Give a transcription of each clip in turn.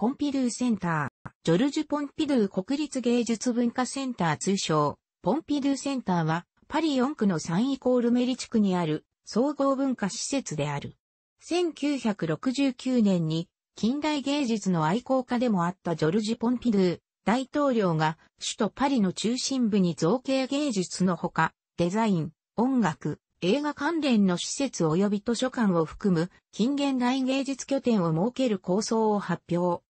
ポンピドゥセンター、ジョルジュ・ポンピドゥ国立芸術文化センター通称、ポンピドゥセンターは、パリ4区の3イコールメリ地区にある総合文化施設である。1969年に近代芸術の愛好家でもあったジョルジュ・ポンピドゥ大統領が首都パリの中心部に造形芸術のほか、デザイン、音楽、映画関連の施設及び図書館を含む近現代芸術拠点を設ける構想を発表。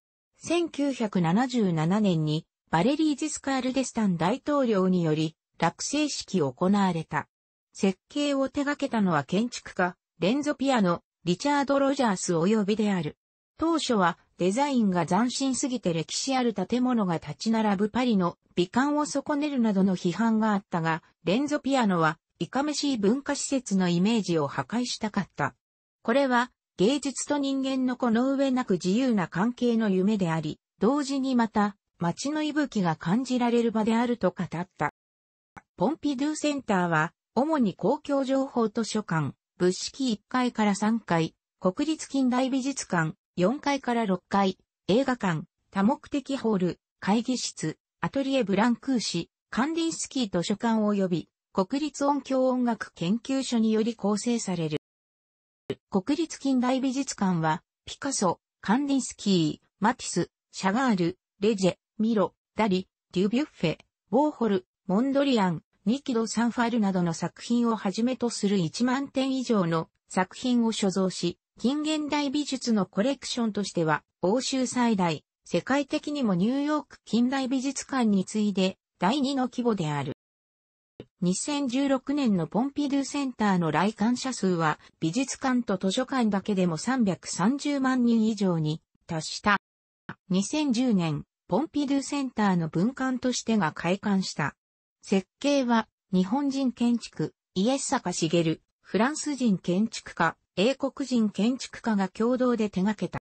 1977年にバレリー・ジスカール・デスタン大統領により落成式を行われた。設計を手掛けたのは建築家、レンゾピアノ、リチャード・ロジャース及びである。当初はデザインが斬新すぎて歴史ある建物が立ち並ぶパリの美観を損ねるなどの批判があったが、レンゾピアノはいかめしい文化施設のイメージを破壊したかった。これは芸術と人間のこの上なく自由な関係の夢であり、同時にまた、街の息吹が感じられる場であると語った。ポンピドゥセンターは、主に公共情報図書館、物式1階から3階、国立近代美術館、4階から6階、映画館、多目的ホール、会議室、アトリエブランクーシ、カンディンスキー図書館及び、国立音響音楽研究所により構成される。国立近代美術館は、ピカソ、カンディンスキー、マティス、シャガール、レジェ、ミロ、ダリ、デュビュッフェ、ウォーホル、モンドリアン、ニキド・サンファルなどの作品をはじめとする1万点以上の作品を所蔵し、近現代美術のコレクションとしては、欧州最大、世界的にもニューヨーク近代美術館に次いで、第2の規模である。2016年のポンピドゥセンターの来館者数は美術館と図書館だけでも330万人以上に達した。2010年、ポンピドゥセンターの文館としてが開館した。設計は日本人建築、イエスゲル、フランス人建築家、英国人建築家が共同で手掛けた。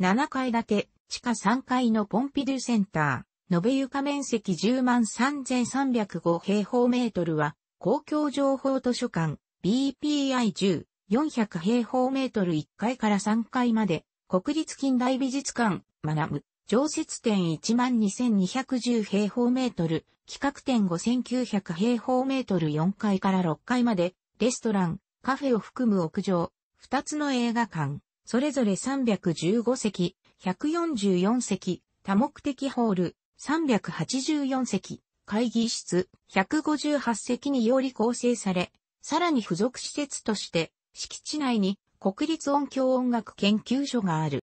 7階建て、地下3階のポンピドゥセンター。延べ床面積10万3305平方メートルは、公共情報図書館 BPI10、400平方メートル1階から3階まで、国立近代美術館、学ム、常設展1万2210平方メートル、企画展5900平方メートル4階から6階まで、レストラン、カフェを含む屋上、2つの映画館、それぞれ315席、144席、多目的ホール、384席、会議室158席により構成され、さらに付属施設として、敷地内に国立音響音楽研究所がある。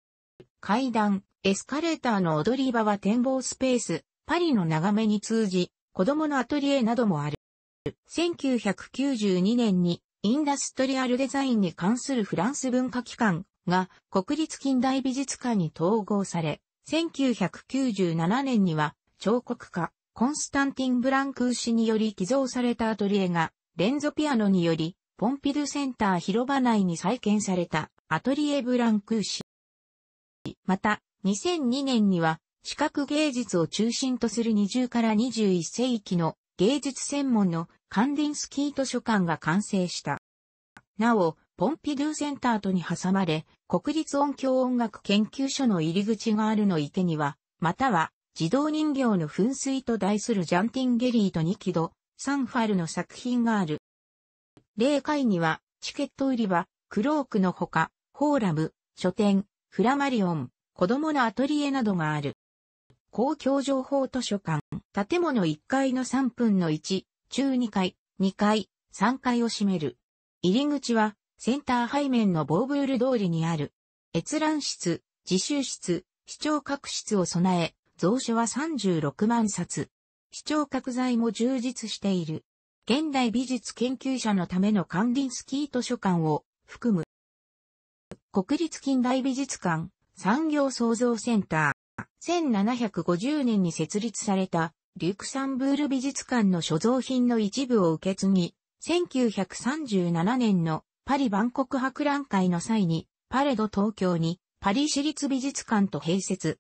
階段、エスカレーターの踊り場は展望スペース、パリの眺めに通じ、子供のアトリエなどもある。1992年にインダストリアルデザインに関するフランス文化機関が国立近代美術館に統合され、1997年には彫刻家コンスタンティン・ブランクー氏により寄贈されたアトリエがレンゾピアノによりポンピドゥセンター広場内に再建されたアトリエ・ブランクー氏。また2002年には視覚芸術を中心とする20から21世紀の芸術専門のカンディンスキー図書館が完成した。なお、ポンピドゥセンターとに挟まれ、国立音響音楽研究所の入り口があるの池には、または、自動人形の噴水と題するジャンティンゲリーとニキド、サンファルの作品がある。例会には、チケット売り場、クロークのほか、フォーラム、書店、フラマリオン、子供のアトリエなどがある。公共情報図書館、建物1階の3分の1、中2階、2階、3階を占める。入り口は、センター背面のボーブール通りにある、閲覧室、自習室、視聴覚室を備え、蔵書は36万冊。視聴覚材も充実している。現代美術研究者のためのカンディンスキー図書館を含む。国立近代美術館、産業創造センター。1750年に設立されたリュクサンブール美術館の所蔵品の一部を受け継ぎ、1937年のパリ万国博覧会の際に、パレド東京に、パリ市立美術館と併設。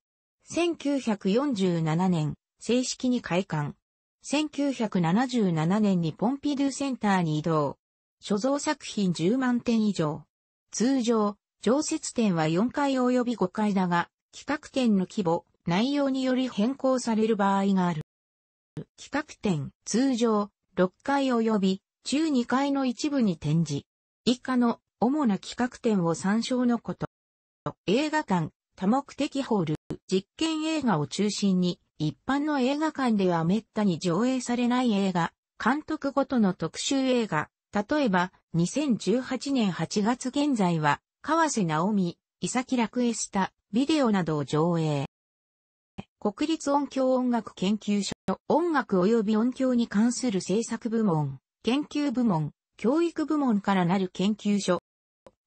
1947年、正式に開館。1977年にポンピドゥセンターに移動。所蔵作品10万点以上。通常、常設展は4階及び5階だが、企画展の規模、内容により変更される場合がある。企画展、通常、6階及び中2階の一部に展示。以下の主な企画展を参照のこと。映画館、多目的ホール、実験映画を中心に、一般の映画館では滅多に上映されない映画、監督ごとの特集映画、例えば、2018年8月現在は、河瀬直美、伊崎楽エスタ、ビデオなどを上映。国立音響音楽研究所、音楽及び音響に関する制作部門、研究部門、教育部門からなる研究所。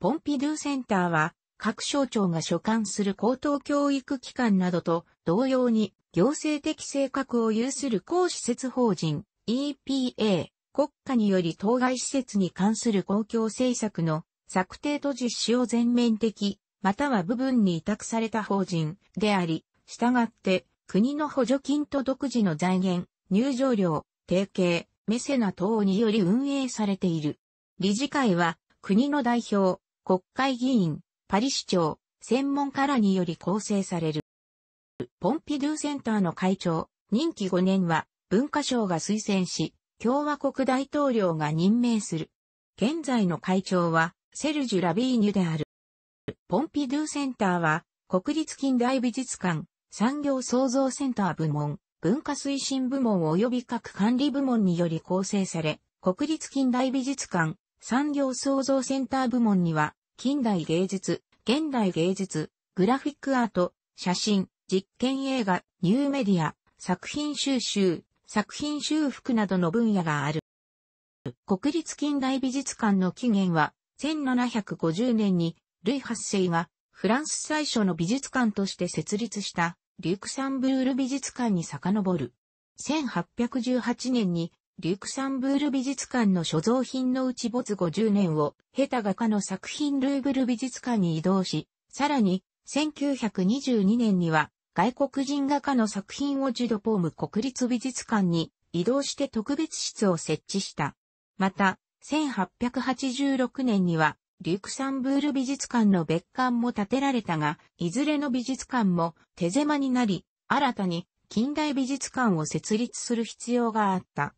ポンピドゥセンターは、各省庁が所管する高等教育機関などと同様に、行政的性格を有する公施設法人 EPA、国家により当該施設に関する公共政策の策定と実施を全面的、または部分に委託された法人であり、従って国の補助金と独自の財源、入場料、提携、メセナ等により運営されている。理事会は、国の代表、国会議員、パリ市長、専門家らにより構成される。ポンピドゥセンターの会長、任期5年は文化省が推薦し、共和国大統領が任命する。現在の会長はセルジュ・ラビーニュである。ポンピドゥセンターは国立近代美術館産業創造センター部門文化推進部門及び各管理部門により構成され、国立近代美術館、産業創造センター部門には、近代芸術、現代芸術、グラフィックアート、写真、実験映画、ニューメディア、作品収集、作品修復などの分野がある。国立近代美術館の起源は、1750年に、ルイ8世が、フランス最初の美術館として設立した、リュクサンブール美術館に遡る。1818年に、リュクサンブール美術館の所蔵品のうち没50年を、ヘタ画家の作品ルーブル美術館に移動し、さらに、1922年には、外国人画家の作品をジュドポーム国立美術館に移動して特別室を設置した。また、1886年には、リュクサンブール美術館の別館も建てられたが、いずれの美術館も手狭になり、新たに近代美術館を設立する必要があった。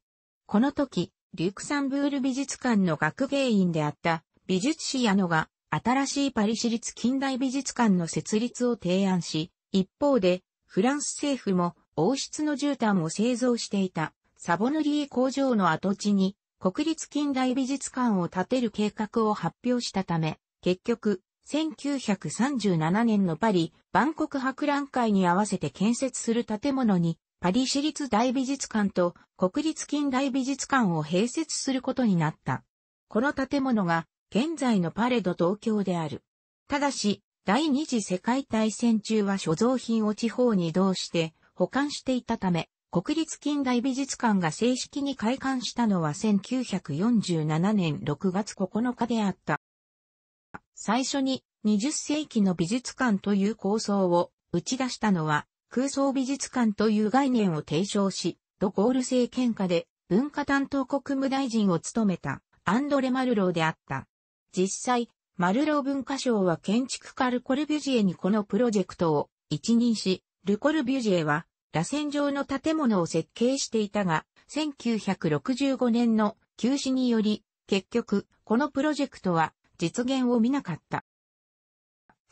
この時、リュクサンブール美術館の学芸員であった美術史矢野が新しいパリ市立近代美術館の設立を提案し、一方でフランス政府も王室の絨毯を製造していたサボヌリー工場の跡地に国立近代美術館を建てる計画を発表したため、結局、1937年のパリ万国博覧会に合わせて建設する建物に、パリ市立大美術館と国立近代美術館を併設することになった。この建物が現在のパレド東京である。ただし、第二次世界大戦中は所蔵品を地方に移動して保管していたため、国立近代美術館が正式に開館したのは1947年6月9日であった。最初に20世紀の美術館という構想を打ち出したのは空想美術館という概念を提唱し、ドゴール政権下で文化担当国務大臣を務めたアンドレ・マルローであった。実際、マルロー文化省は建築家ルコルビュジエにこのプロジェクトを一任し、ルコルビュジエは螺旋状の建物を設計していたが、1965年の休止により、結局、このプロジェクトは実現を見なかった。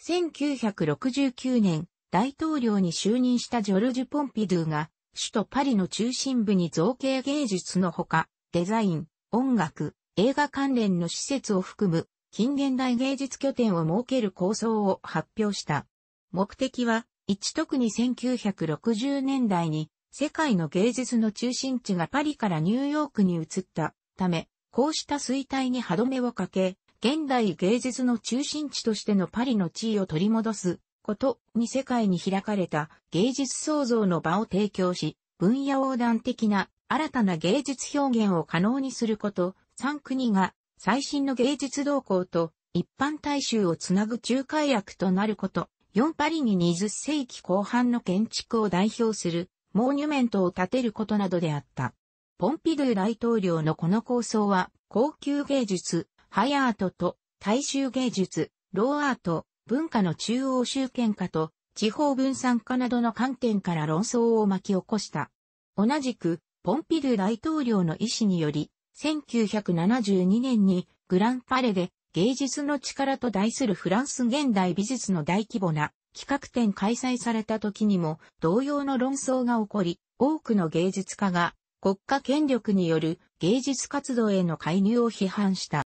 1969年、大統領に就任したジョルジュ・ポンピドゥが、首都パリの中心部に造形芸術のほか、デザイン、音楽、映画関連の施設を含む近現代芸術拠点を設ける構想を発表した。目的は一特に1960年代に世界の芸術の中心地がパリからニューヨークに移ったため、こうした衰退に歯止めをかけ、現代芸術の中心地としてのパリの地位を取り戻すことに世界に開かれた芸術創造の場を提供し、分野横断的な新たな芸術表現を可能にすること、3国が最新の芸術動向と一般大衆をつなぐ仲介役となること、4パリに20世紀後半の建築を代表するモーニュメントを建てることなどであった。ポンピドゥ大統領のこの構想は、高級芸術、ハイアートと大衆芸術、ローアート、文化の中央集権化と地方分散化などの観点から論争を巻き起こした。同じく、ポンピドゥ大統領の意思により、1972年にグランパレで芸術の力と題するフランス現代美術の大規模な企画展開催された時にも同様の論争が起こり、多くの芸術家が国家権力による芸術活動への介入を批判した。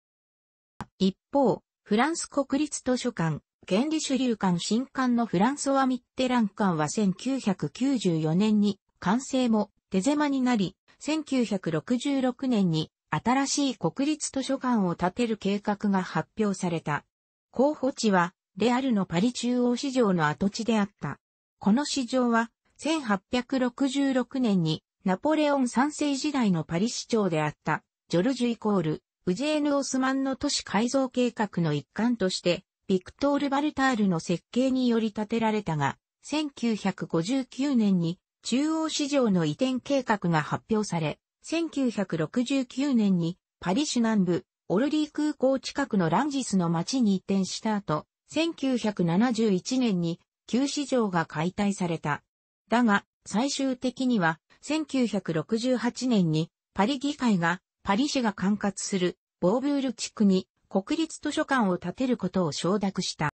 一方、フランス国立図書館、権利主流館新館のフランソワ・ミッテラン館は1994年に完成も手狭になり、1966年に新しい国立図書館を建てる計画が発表された。候補地は、レアルのパリ中央市場の跡地であった。この市場は、1866年にナポレオン三世時代のパリ市長であった、ジョルジュイコール、ウジェーヌ・オスマンの都市改造計画の一環として、ビクトール・バルタールの設計により建てられたが、1959年に中央市場の移転計画が発表され、1969年にパリ市南部、オルリー空港近くのランジスの町に移転した後、1971年に旧市場が解体された。だが、最終的には、1968年にパリ議会がパリ市が管轄するボーブール地区に国立図書館を建てることを承諾した。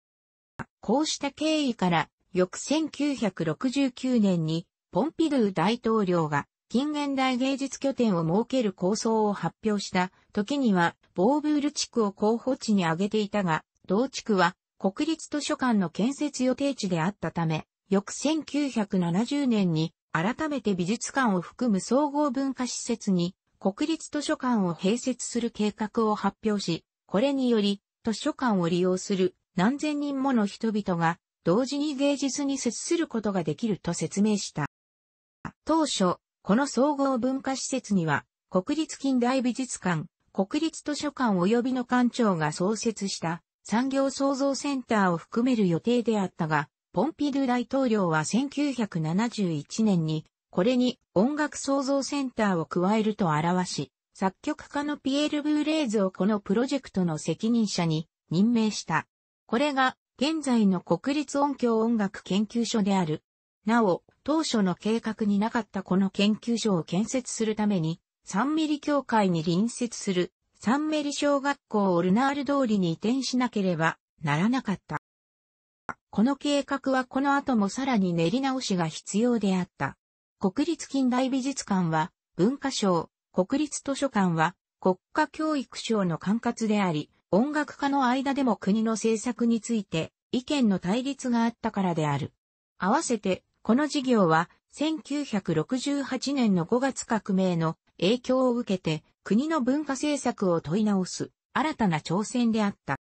こうした経緯から、翌1969年にポンピドゥ大統領が近現代芸術拠点を設ける構想を発表した時には、ボーブール地区を候補地に挙げていたが、同地区は国立図書館の建設予定地であったため、翌1970年に改めて美術館を含む総合文化施設に国立図書館を併設する計画を発表し、これにより図書館を利用する何千人もの人々が同時に芸術に接することができると説明した。当初、この総合文化施設には、国立近代美術館、国立図書館及びの館長が創設した産業創造センターを含める予定であったが、ポンピドゥ大統領は1971年に、これに音楽創造センターを加えると表し、作曲家のピエール・ブーレーズをこのプロジェクトの責任者に任命した。これが現在の国立音響音楽研究所である。なお、当初の計画になかったこの研究所を建設するために、サンメリ協会に隣接するサンメリ小学校をルナール通りに移転しなければならなかった。この計画はこの後もさらに練り直しが必要であった。国立近代美術館は文化省、国立図書館は国家教育省の管轄であり、音楽家の間でも国の政策について意見の対立があったからである。合わせてこの事業は1968年の5月革命の影響を受けて国の文化政策を問い直す新たな挑戦であった。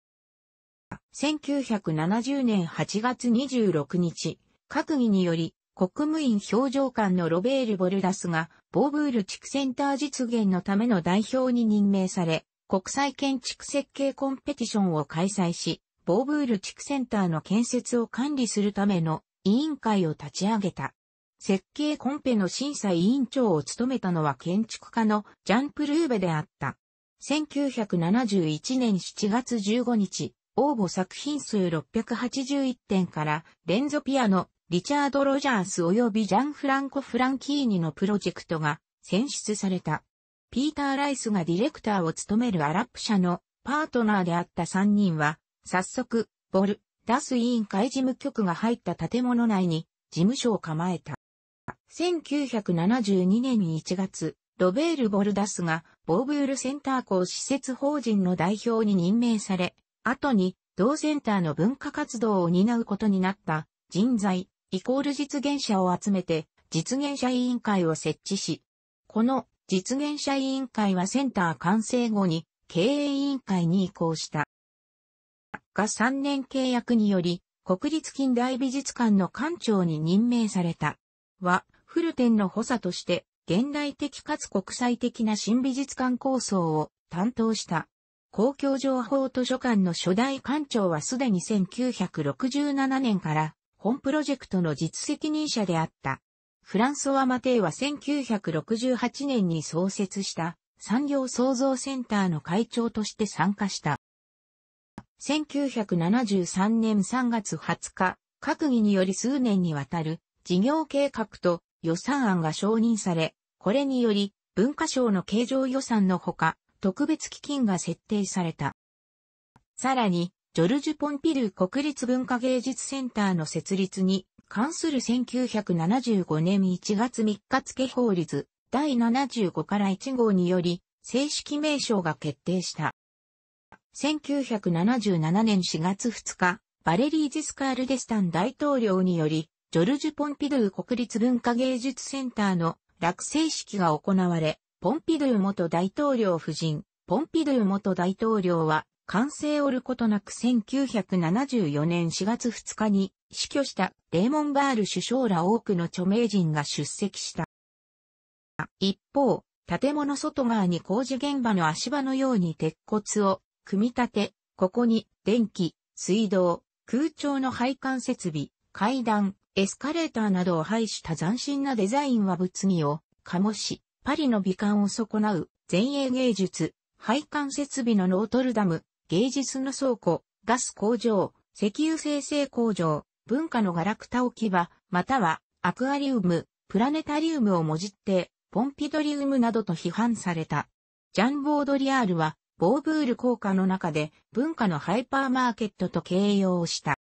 1970年8月26日、閣議により国務院表情官のロベール・ボルダスがボーブール地区センター実現のための代表に任命され、国際建築設計コンペティションを開催し、ボーブール地区センターの建設を管理するための委員会を立ち上げた。設計コンペの審査委員長を務めたのは建築家のジャン・プルーベであった。1971年7月15日、応募作品数681点からレンゾピアノ、リチャード・ロジャース及びジャン・フランコ・フランキーニのプロジェクトが選出された。ピーター・ライスがディレクターを務めるアラップ社のパートナーであった3人は、早速、ボル、ダス委員会事務局が入った建物内に事務所を構えた。1972年1月、ロベール・ボルダスがボーブールセンター校施設法人の代表に任命され、後に同センターの文化活動を担うことになった人材イコール実現者を集めて実現者委員会を設置し、この実現者委員会はセンター完成後に経営委員会に移行した。が3年契約により、国立近代美術館の館長に任命された。は、フルテンの補佐として、現代的かつ国際的な新美術館構想を担当した。公共情報図書館の初代館長はすでに1967年から本プロジェクトの実責任者であった。フランソワ・マテイは1968年に創設した産業創造センターの会長として参加した。1973年3月20日、閣議により数年にわたる事業計画と予算案が承認され、これにより文化省の形状予算のほか、特別基金が設定された。さらに、ジョルジュ・ポンピルー国立文化芸術センターの設立に関する1975年1月3日付法律第75から1号により正式名称が決定した。1977年4月2日、バレリー・ジスカール・デスタン大統領により、ジョルジュ・ポンピドゥ国立文化芸術センターの落成式が行われ、ポンピドゥ元大統領夫人、ポンピドゥ元大統領は、完成おることなく1974年4月2日に死去したレーモン・バール首相ら多くの著名人が出席した。一方、建物外側に工事現場の足場のように鉄骨を組み立て、ここに電気、水道、空調の配管設備、階段、エスカレーターなどを配した斬新なデザインは物議を醸し、パリの美観を損なう前衛芸術、配管設備のノートルダム、芸術の倉庫、ガス工場、石油生成工場、文化のガラクタ置き場、またはアクアリウム、プラネタリウムをもじって、ポンピドリウムなどと批判された。ジャン・ボードリアールは、ボーブール効果の中で文化のハイパーマーケットと形容した。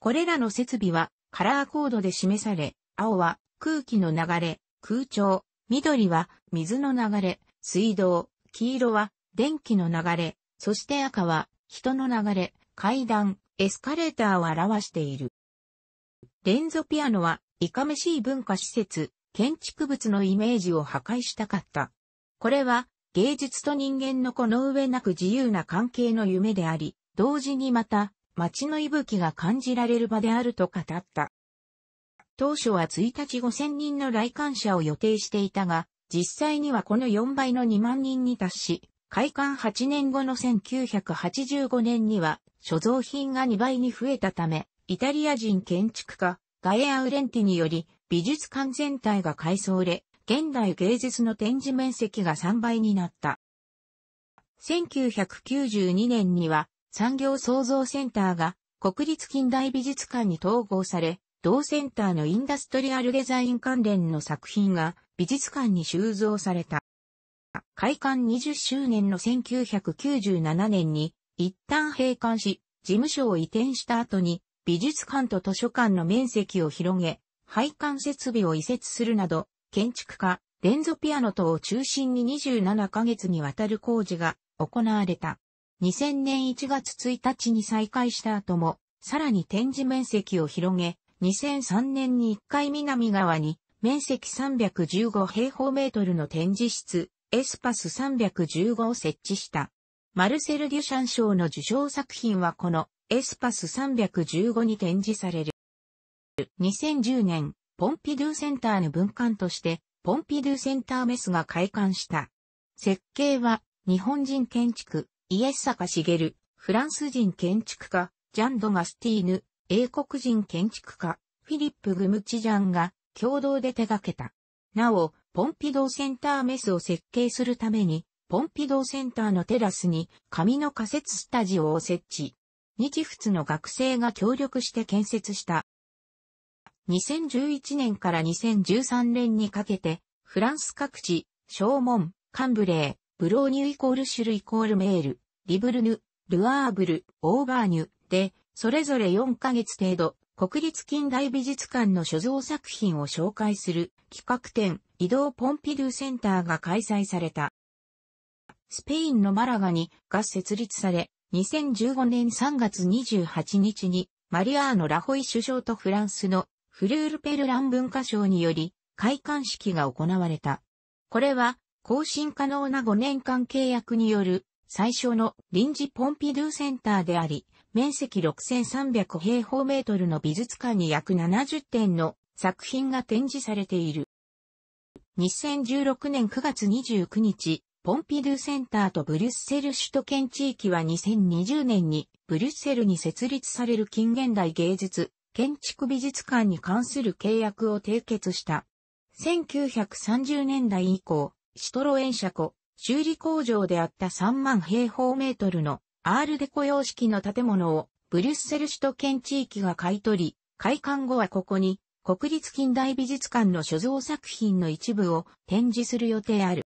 これらの設備はカラーコードで示され、青は空気の流れ、空調、緑は水の流れ、水道、黄色は電気の流れ、そして赤は人の流れ、階段、エスカレーターを表している。レンゾピアノはいかめしい文化施設、建築物のイメージを破壊したかった。これは芸術と人間のこの上なく自由な関係の夢であり、同時にまた、街の息吹が感じられる場であると語った。当初は1日5000人の来館者を予定していたが、実際にはこの4倍の2万人に達し、開館8年後の1985年には、所蔵品が2倍に増えたため、イタリア人建築家、ガエア・ウレンティにより、美術館全体が改装れ、現代芸術の展示面積が3倍になった。1992年には産業創造センターが国立近代美術館に統合され、同センターのインダストリアルデザイン関連の作品が美術館に収蔵された。開館20周年の1997年に一旦閉館し、事務所を移転した後に美術館と図書館の面積を広げ、配管設備を移設するなど建築家、レンゾピアノ等を中心に27ヶ月にわたる工事が行われた。2000年1月1日に再開した後も、さらに展示面積を広げ、2003年に1階南側に面積315平方メートルの展示室、エスパス315を設置した。マルセル・デュシャン賞の受賞作品はこのエスパス315に展示される。2010年、ポンピドゥセンターの分館として、ポンピドゥセンターメスが開館した。設計は、日本人建築、イエス坂茂、フランス人建築家、ジャンド・ガスティーヌ、英国人建築家、フィリップ・グムチジャンが共同で手掛けた。なお、ポンピドーセンターメスを設計するために、ポンピドーセンターのテラスに紙の仮設スタジオを設置。日仏の学生が協力して建設した2011年から2013年にかけて、フランス各地、正門、カンブレー、ブローニュイコールシュルイコールメール、リブルヌ、ルアーブル、オーバーニュで、それぞれ4ヶ月程度、国立近代美術館の所蔵作品を紹介する企画展、移動ポンピドゥセンターが開催された。スペインのマラガにが設立され、2015年3月28日にマリアーノ・ラホイ首相とフランスのフルールペルラン文化賞により、開館式が行われた。これは、更新可能な5年間契約による最初の臨時ポンピドゥセンターであり、面積6300平方メートルの美術館に約70点の作品が展示されている。2016年9月29日、ポンピドゥセンターとブリュッセル首都圏地域は2020年にブリュッセルに設立される近現代芸術建築美術館に関する契約を締結した。1930年代以降、シトロエン車庫、修理工場であった3万平方メートルのアールデコ様式の建物をブリュッセル首都圏地域が買い取り、開館後はここに国立近代美術館の所蔵作品の一部を展示する予定ある。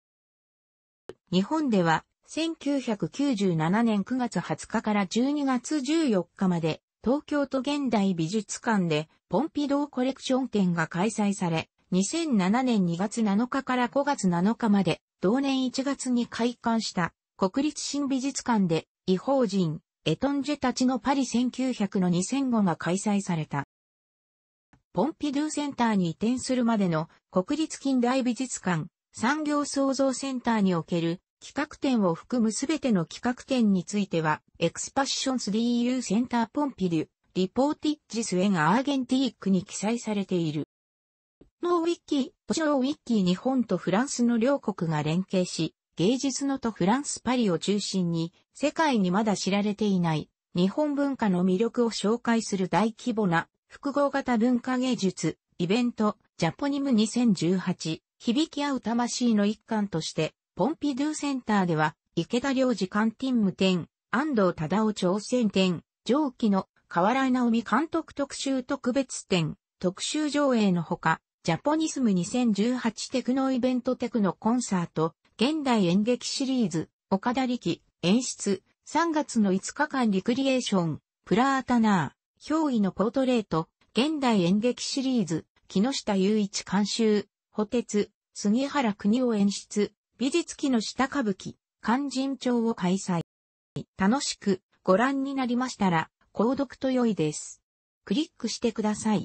日本では1997年9月20日から12月14日まで東京都現代美術館でポンピドーコレクション展が開催され、2007年2月7日から5月7日まで、同年1月に開館した国立新美術館で、違法人、エトンジェたちのパリ1900の2005が開催された。ポンピドゥセンターに移転するまでの国立近代美術館産業創造センターにおける企画展を含むすべての企画展については、エクスパッションス DU センターポンピリュ、リポーティッジスエがアーゲンティークに記載されている。ノーウィッキー、都市ウィッキー日本とフランスの両国が連携し、芸術のとフランスパリを中心に、世界にまだ知られていない日本文化の魅力を紹介する大規模な複合型文化芸術、イベント、ジャポニム2018、響き合う魂の一環として、ポンピドゥセンターでは、池田良次官勤務店、安藤忠夫朝鮮店、上記の河原直美監督特集特別展、特集上映のほか、ジャポニスム2018テクノイベントテクノコンサート、現代演劇シリーズ、岡田力、演出、3月の5日間リクリエーション、プラータナー、憑依のポートレート、現代演劇シリーズ、木下雄一監修、補鉄、杉原邦夫演出、美術記の下歌舞伎、勧進帳を開催。楽しくご覧になりましたら、購読と良いです。クリックしてください。